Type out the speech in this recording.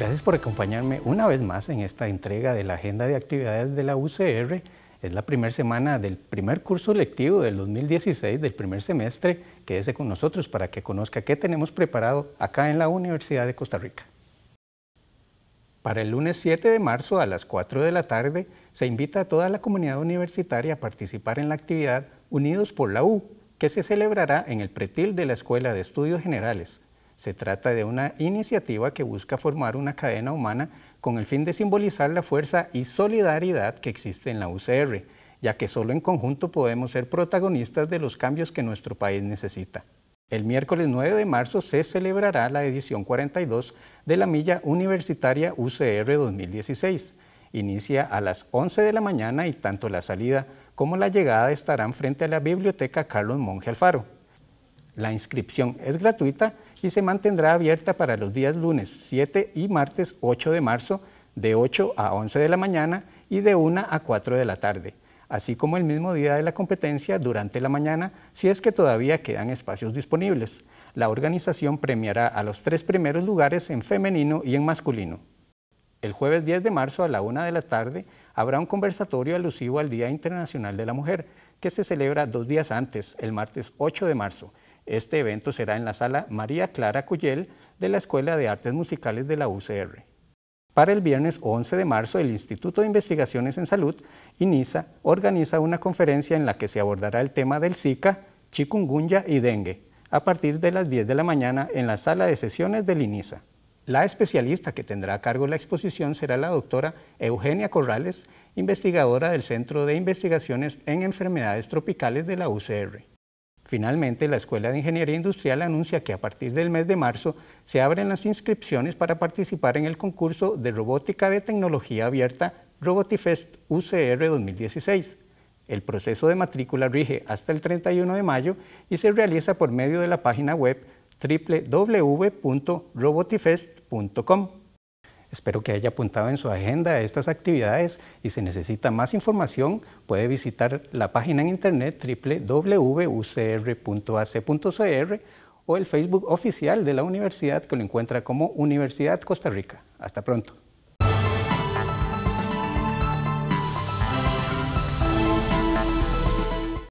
Gracias por acompañarme una vez más en esta entrega de la Agenda de Actividades de la UCR. Es la primera semana del primer curso lectivo del 2016, del primer semestre. Quédese con nosotros para que conozca qué tenemos preparado acá en la Universidad de Costa Rica. Para el lunes 7 de marzo a las 4 de la tarde, se invita a toda la comunidad universitaria a participar en la actividad Unidos por la U, que se celebrará en el pretil de la Escuela de Estudios Generales, se trata de una iniciativa que busca formar una cadena humana con el fin de simbolizar la fuerza y solidaridad que existe en la UCR, ya que solo en conjunto podemos ser protagonistas de los cambios que nuestro país necesita. El miércoles 9 de marzo se celebrará la edición 42 de la Milla Universitaria UCR 2016. Inicia a las 11 de la mañana y tanto la salida como la llegada estarán frente a la Biblioteca Carlos Monge Alfaro. La inscripción es gratuita y se mantendrá abierta para los días lunes 7 y martes 8 de marzo de 8 a 11 de la mañana y de 1 a 4 de la tarde, así como el mismo día de la competencia durante la mañana si es que todavía quedan espacios disponibles. La organización premiará a los tres primeros lugares en femenino y en masculino. El jueves 10 de marzo a la 1 de la tarde habrá un conversatorio alusivo al Día Internacional de la Mujer, que se celebra dos días antes, el martes 8 de marzo, este evento será en la sala María Clara Cuyel de la Escuela de Artes Musicales de la UCR. Para el viernes 11 de marzo, el Instituto de Investigaciones en Salud, INISA, organiza una conferencia en la que se abordará el tema del Zika, chikungunya y dengue, a partir de las 10 de la mañana en la sala de sesiones del INISA. La especialista que tendrá a cargo la exposición será la doctora Eugenia Corrales, investigadora del Centro de Investigaciones en Enfermedades Tropicales de la UCR. Finalmente, la Escuela de Ingeniería Industrial anuncia que a partir del mes de marzo se abren las inscripciones para participar en el concurso de robótica de tecnología abierta Robotifest UCR 2016. El proceso de matrícula rige hasta el 31 de mayo y se realiza por medio de la página web www.robotifest.com. Espero que haya apuntado en su agenda estas actividades y si necesita más información puede visitar la página en internet www.ucr.ac.cr o el Facebook oficial de la universidad que lo encuentra como Universidad Costa Rica. Hasta pronto.